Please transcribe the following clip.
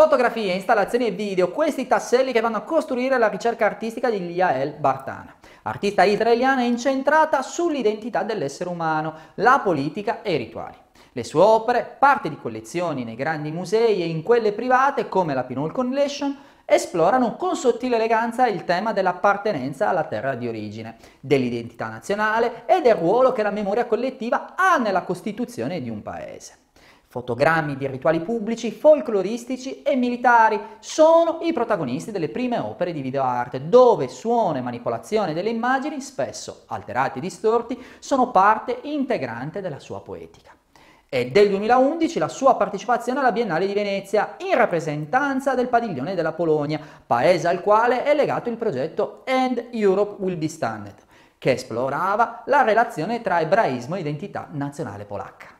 Fotografie, installazioni e video, questi tasselli che vanno a costruire la ricerca artistica di Liael Bartana. Artista israeliana incentrata sull'identità dell'essere umano, la politica e i rituali. Le sue opere, parte di collezioni nei grandi musei e in quelle private come la Pinol Collection, esplorano con sottile eleganza il tema dell'appartenenza alla terra di origine, dell'identità nazionale e del ruolo che la memoria collettiva ha nella costituzione di un paese. Fotogrammi di rituali pubblici, folcloristici e militari sono i protagonisti delle prime opere di videoarte, dove suono e manipolazione delle immagini, spesso alterati e distorti, sono parte integrante della sua poetica. È del 2011 la sua partecipazione alla Biennale di Venezia in rappresentanza del padiglione della Polonia, paese al quale è legato il progetto End Europe Will Be Standard, che esplorava la relazione tra ebraismo e identità nazionale polacca.